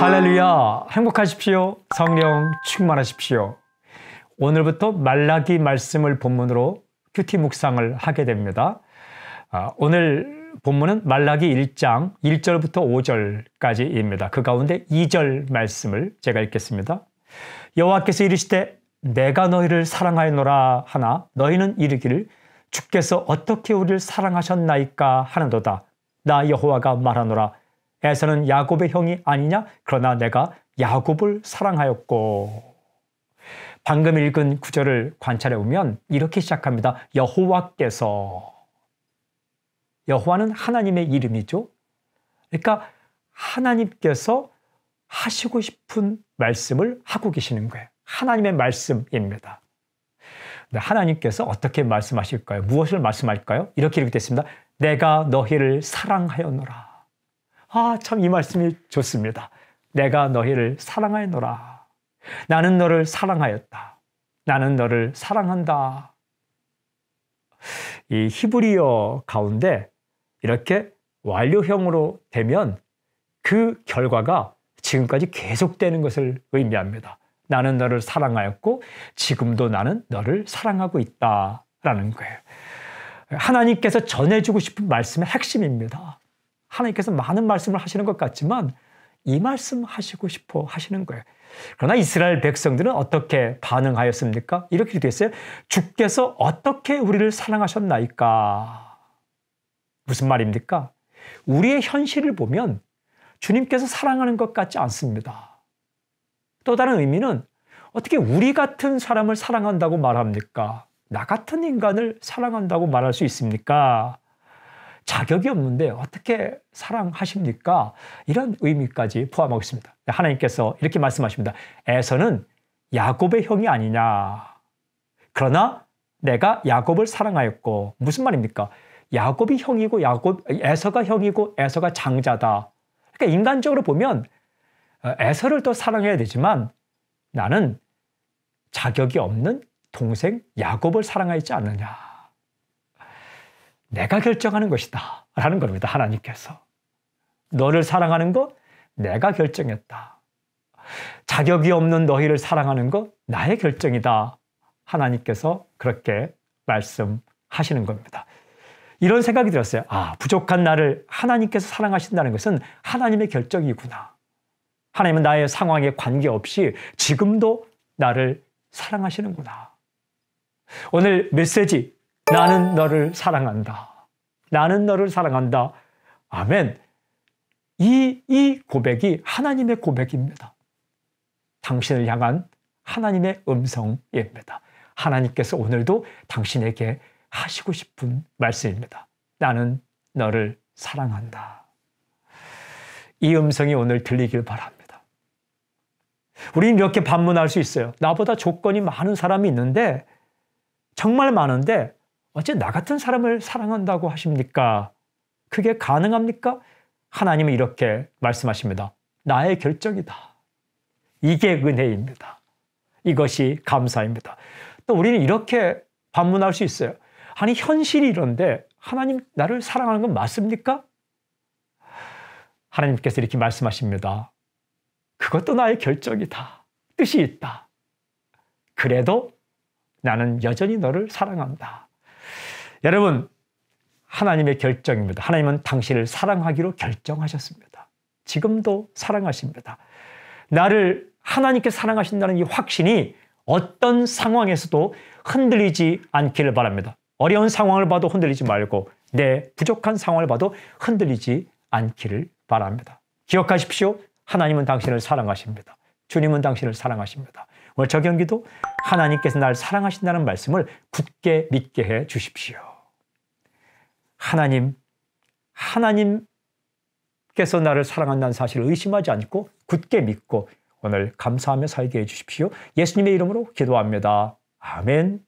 할렐루야! 행복하십시오. 성령 충만하십시오. 오늘부터 말라기 말씀을 본문으로 큐티 묵상을 하게 됩니다. 아, 오늘 본문은 말라기 1장 1절부터 5절까지입니다. 그 가운데 2절 말씀을 제가 읽겠습니다. 여호와께서 이르시되 내가 너희를 사랑하였노라 하나 너희는 이르기를 주께서 어떻게 우리를 사랑하셨나이까 하는도다. 나 여호와가 말하노라 에서는 야곱의 형이 아니냐? 그러나 내가 야곱을 사랑하였고. 방금 읽은 구절을 관찰해 보면 이렇게 시작합니다. 여호와께서. 여호와는 하나님의 이름이죠. 그러니까 하나님께서 하시고 싶은 말씀을 하고 계시는 거예요. 하나님의 말씀입니다. 하나님께서 어떻게 말씀하실까요? 무엇을 말씀할까요? 이렇게 이게 됐습니다. 내가 너희를 사랑하였노라. 아, 참 이 말씀이 좋습니다. 내가 너희를 사랑하노라 나는 너를 사랑하였다. 나는 너를 사랑한다. 이 히브리어 가운데 이렇게 완료형으로 되면 그 결과가 지금까지 계속되는 것을 의미합니다. 나는 너를 사랑하였고 지금도 나는 너를 사랑하고 있다라는 거예요. 하나님께서 전해주고 싶은 말씀의 핵심입니다. 하나님께서 많은 말씀을 하시는 것 같지만 이 말씀 하시고 싶어 하시는 거예요. 그러나 이스라엘 백성들은 어떻게 반응하였습니까? 이렇게 되 됐어요. 주께서 어떻게 우리를 사랑하셨나이까? 무슨 말입니까? 우리의 현실을 보면 주님께서 사랑하는 것 같지 않습니다. 또 다른 의미는 어떻게 우리 같은 사람을 사랑한다고 말합니까? 나 같은 인간을 사랑한다고 말할 수 있습니까? 자격이 없는데 어떻게 사랑하십니까? 이런 의미까지 포함하고 있습니다. 네, 하나님께서 이렇게 말씀하십니다. 에서는 야곱의 형이 아니냐. 그러나 내가 야곱을 사랑하였고 무슨 말입니까? 야곱이 형이고 야곱 에서가 형이고 에서가 장자다. 그러니까 인간적으로 보면 어, 에서를 더 사랑해야 되지만 나는 자격이 없는 동생 야곱을 사랑하지 않느냐. 내가 결정하는 것이다. 라는 겁니다. 하나님께서. 너를 사랑하는 것 내가 결정했다. 자격이 없는 너희를 사랑하는 것 나의 결정이다. 하나님께서 그렇게 말씀하시는 겁니다. 이런 생각이 들었어요. 아, 부족한 나를 하나님께서 사랑하신다는 것은 하나님의 결정이구나. 하나님은 나의 상황에 관계없이 지금도 나를 사랑하시는구나. 오늘 메시지, 나는 너를 사랑한다. 나는 너를 사랑한다. 아멘. 이, 이 고백이 하나님의 고백입니다. 당신을 향한 하나님의 음성입니다. 하나님께서 오늘도 당신에게 하시고 싶은 말씀입니다. 나는 너를 사랑한다. 이 음성이 오늘 들리길 바랍니다. 우리는 이렇게 반문할 수 있어요. 나보다 조건이 많은 사람이 있는데, 정말 많은데, 어째 나 같은 사람을 사랑한다고 하십니까? 그게 가능합니까? 하나님은 이렇게 말씀하십니다. 나의 결정이다. 이게 은혜입니다. 이것이 감사입니다. 또 우리는 이렇게 반문할 수 있어요. 아니, 현실이 이런데 하나님 나를 사랑하는 건 맞습니까? 하나님께서 이렇게 말씀하십니다. 그것도 나의 결정이다. 뜻이 있다. 그래도 나는 여전히 너를 사랑한다. 여러분, 하나님의 결정입니다. 하나님은 당신을 사랑하기로 결정하셨습니다. 지금도 사랑하십니다. 나를 하나님께 사랑하신다는 이 확신이 어떤 상황에서도 흔들리지 않기를 바랍니다. 어려운 상황을 봐도 흔들리지 말고 내 부족한 상황을 봐도 흔들리지 않기를 바랍니다. 기억하십시오. 하나님은 당신을 사랑하십니다. 주님은 당신을 사랑하십니다. 오늘 저경기도 하나님께서 날 사랑하신다는 말씀을 굳게 믿게 해 주십시오. 하나님, 하나님께서 나를 사랑한다는 사실을 의심하지 않고 굳게 믿고 오늘 감사하며 살게 해주십시오. 예수님의 이름으로 기도합니다. 아멘.